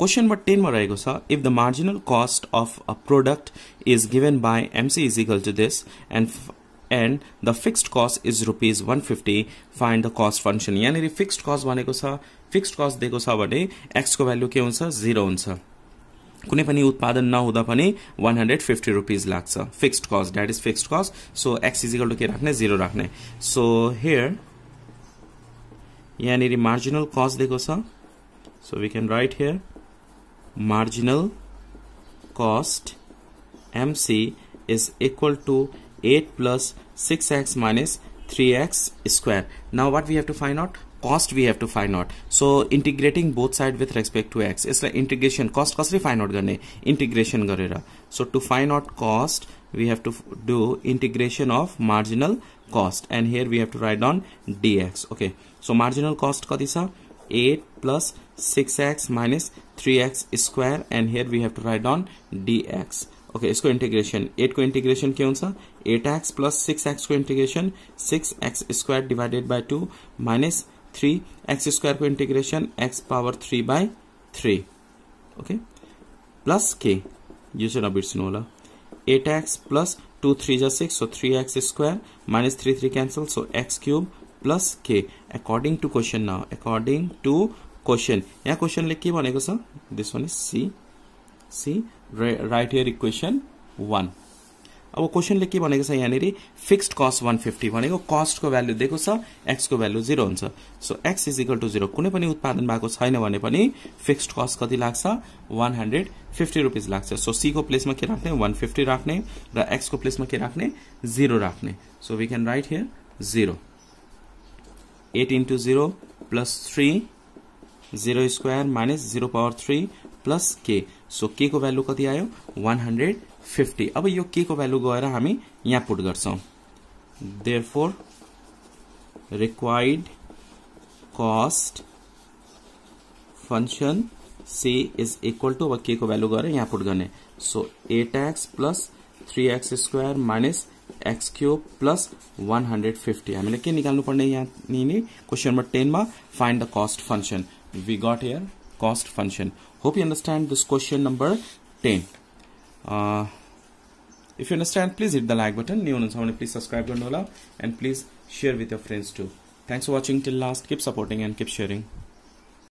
Question number टेनमा रहेको छ if the marginal cost of a product is given by MC is equal to this and and the fixed cost is rupees one fifty find the cost function यहाँनिर fixed cost भनेको छ fixed cost दिएको छ भने एक्सको value के हुन्छ zero हुन्छ कुनै पनि उत्पादन नहुँदा पनि वान हन्ड्रेड फिफ्टी रुपिज लाग्छ fixed cost that is fixed cost so x is equal to के राख्ने जिरो राख्ने सो हेयर यहाँनिर मार्जिनल कस्ट दिएको छ so we can write here marginal cost MC is equal to 8 plus 6x minus 3x square. Now what we have to find out? cost we have to find out so integrating both side with respect to x Is like integration cost cost find out garne integration garera so to find out cost we have to do integration of marginal cost and here we have to write down dx okay so marginal cost kati 8 plus 6x minus 3x square and here we have to write down dx okay okay, इसको integration 8 को integration कौन सा 8x x plus six को integration 6x x square divided by two minus three x square को integration x power three by three okay plus के यूजर बिट्स नोला 8x x plus two three जा six so three x square minus three three cancel so x cube plus के according to question न according to question यहाँ क्वेसनले के भनेको छ this one is C C right here equation one अब क्वेसनले के भनेको छ यहाँनिर फिक्स्ड कस्ट वान फिफ्टी भनेको कस्टको भ्यालु दिएको छ एक्सको भ्यालु जिरो हुन्छ so x is equal to zero कुनै पनि उत्पादन भएको छैन भने पनि फिक्स्ड कस्ट कति लाग्छ वान हन्ड्रेड फिफ्टी रुपिज लाग्छ सो सीको प्लेसमा के राख्ने वान फिफ्टी राख्ने र एक्सको प्लेसमा के राख्ने जिरो राख्ने so we can write here zero eight into zero plus three zero square minus zero power three plus के सो के को भ्यालु कति आयो वन हंड्रेड फिफ्टी अब यह के को भ्यालु गए हम यहाँ पुट कर therefore required cost function C is equal to अब के को भ्यालु गए यहाँ पुट करने so eight x plus three x square minus x cube plus 150. I mean, I can't Question number 10 find the cost function. We got here cost function. Hope you understand this question number 10. Uh, if you understand, please hit the like button. New on please subscribe and please share with your friends too. Thanks for watching till last. Keep supporting and keep sharing.